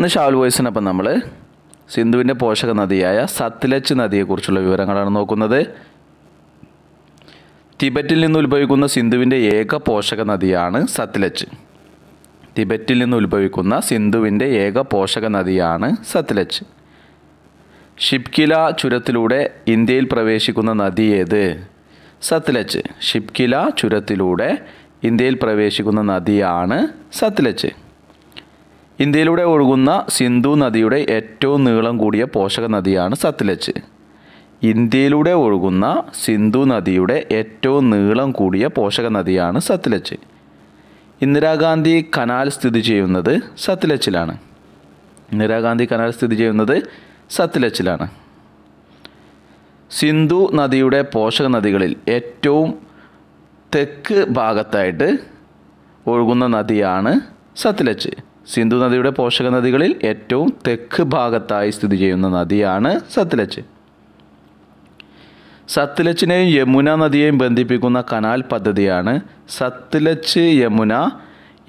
ഇന്ന് ഷാൽ വോയിസിനൊപ്പം നമ്മൾ സിന്ധുവിൻ്റെ പോഷക നദിയായ സത്ലജ് നദിയെക്കുറിച്ചുള്ള വിവരങ്ങളാണ് നോക്കുന്നത് തിബറ്റിൽ നിന്ന് ഉത്ഭവിക്കുന്ന സിന്ധുവിൻ്റെ ഏക പോഷക നദിയാണ് സത്ലജ് തിബറ്റിൽ നിന്ന് ഉത്ഭവിക്കുന്ന സിന്ധുവിൻ്റെ ഏക പോഷക നദിയാണ് സത്ലജ് ഷിപ്കില ചുരത്തിലൂടെ ഇന്ത്യയിൽ പ്രവേശിക്കുന്ന നദി ഏത് സത്ലജ് ഷിപ്കില ചുരത്തിലൂടെ ഇന്ത്യയിൽ പ്രവേശിക്കുന്ന നദിയാണ് സത്ലജ് ഇന്ത്യയിലൂടെ ഒഴുകുന്ന സിന്ധു നദിയുടെ ഏറ്റവും നീളം കൂടിയ പോഷക നദിയാണ് സത്ലജ് ഇന്ത്യയിലൂടെ ഒഴുകുന്ന സിന്ധു നദിയുടെ ഏറ്റവും നീളം കൂടിയ പോഷക നദിയാണ് സത്ലജ് ഇന്ദിരാഗാന്ധി കനാൽ സ്ഥിതി ചെയ്യുന്നത് സത്ലജിലാണ് ഇന്ദിരാഗാന്ധി കനാൽ സ്ഥിതി ചെയ്യുന്നത് സത്ലജിലാണ് സിന്ധു നദിയുടെ പോഷക നദികളിൽ ഏറ്റവും തെക്ക് ഭാഗത്തായിട്ട് ഒഴുകുന്ന നദിയാണ് സത്ലജ് സിന്ധു നദിയുടെ പോഷക നദികളിൽ ഏറ്റവും തെക്ക് ഭാഗത്തായി സ്ഥിതി ചെയ്യുന്ന നദിയാണ് സത്ലജ് സത്ലജിനെയും യമുന നദിയെയും ബന്ധിപ്പിക്കുന്ന കനാൽ പദ്ധതിയാണ് Sutlej Yamuna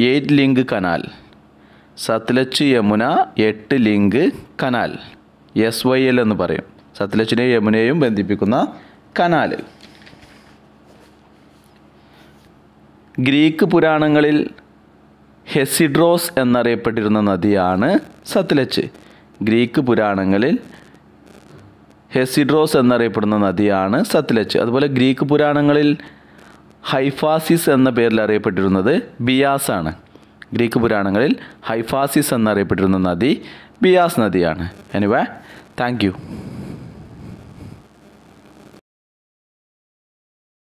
eight link canal Sutlej Yamuna എട്ട് link canal S Y L എന്ന് പറയും സത്ലജിനെയും യമുനയെയും ബന്ധിപ്പിക്കുന്ന കനാൽ ഗ്രീക്ക് പുരാണങ്ങളിൽ ഹെസിഡ്രോസ് എന്നറിയപ്പെട്ടിരുന്ന നദിയാണ് സത്ലജ് ഗ്രീക്ക് പുരാണങ്ങളിൽ ഹെസിഡ്രോസ് എന്നറിയപ്പെടുന്ന നദിയാണ് സത്ലജ് അതുപോലെ ഗ്രീക്ക് പുരാണങ്ങളിൽ ഹൈഫാസിസ് എന്ന പേരിൽ അറിയപ്പെട്ടിരുന്നത് ബിയാസ് ആണ് ഗ്രീക്ക് പുരാണങ്ങളിൽ ഹൈഫാസിസ് എന്നറിയപ്പെട്ടിരുന്ന നദി ബിയാസ് നദിയാണ് എനിവേ താങ്ക്